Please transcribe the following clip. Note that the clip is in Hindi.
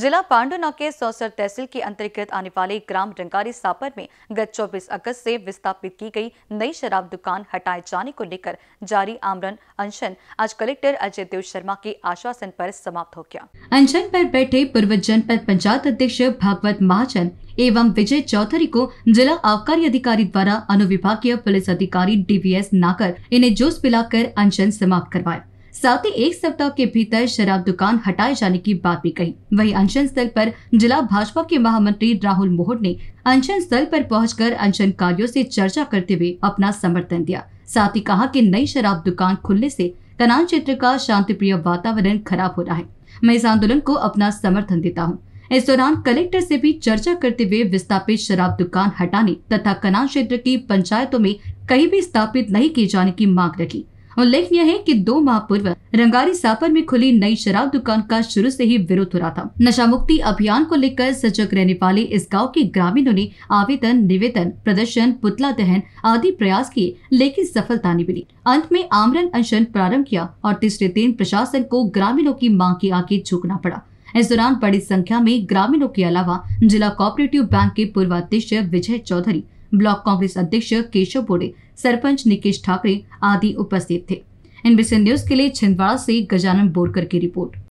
जिला पांडुना के सौसर तहसील के अंतर्गत आने वाले ग्राम रंगारी सापर में गत 24 अगस्त से विस्थापित की गई नई शराब दुकान हटाए जाने को लेकर जारी आमरण अनशन आज कलेक्टर अजय देव शर्मा के आश्वासन पर समाप्त हो गया अनशन पर बैठे पूर्व जनपद पंचायत अध्यक्ष भागवत महाजन एवं विजय चौधरी को जिला आबकारी अधिकारी द्वारा अनुविभागीय पुलिस अधिकारी डी नाकर इन्हें जोश पिलाकर अनशन समाप्त करवाए साथ ही एक सप्ताह के भीतर शराब दुकान हटाए जाने की बात भी कही वही अनशन स्थल पर जिला भाजपा के महामंत्री राहुल मोहट ने अनशन स्थल पर पहुंचकर अनशन कार्यो से चर्चा करते हुए अपना समर्थन दिया साथ ही कहा कि नई शराब दुकान खुलने से कनान क्षेत्र का शांतिप्रिय वातावरण खराब हो रहा है मैं इस आंदोलन को अपना समर्थन देता हूँ इस दौरान कलेक्टर से भी चर्चा करते हुए विस्थापित शराब दुकान हटाने तथा कनान क्षेत्र की पंचायतों में कहीं भी स्थापित नहीं किए जाने की मांग रखी उल्लेखनीय है कि दो माह पूर्व रंगारी सापर में खुली नई शराब दुकान का शुरू से ही विरोध हो रहा था नशा मुक्ति अभियान को लेकर सजग रहने वाले इस गाँव के ग्रामीणों ने आवेदन निवेदन प्रदर्शन पुतला दहन आदि प्रयास किए लेकिन सफलता नहीं मिली अंत में आमरण अनशन प्रारंभ किया और तीसरे दिन प्रशासन को ग्रामीणों की मांग के आगे झुकना पड़ा इस दौरान बड़ी संख्या में ग्रामीणों के अलावा जिला कोऑपरेटिव बैंक के पूर्वाध्यक्ष विजय चौधरी ब्लॉक कांग्रेस अध्यक्ष केशव बोड़े सरपंच निकेश ठाकरे आदि उपस्थित थे एनबीसी न्यूज के लिए छिंदवाड़ा से गजानन बोरकर की रिपोर्ट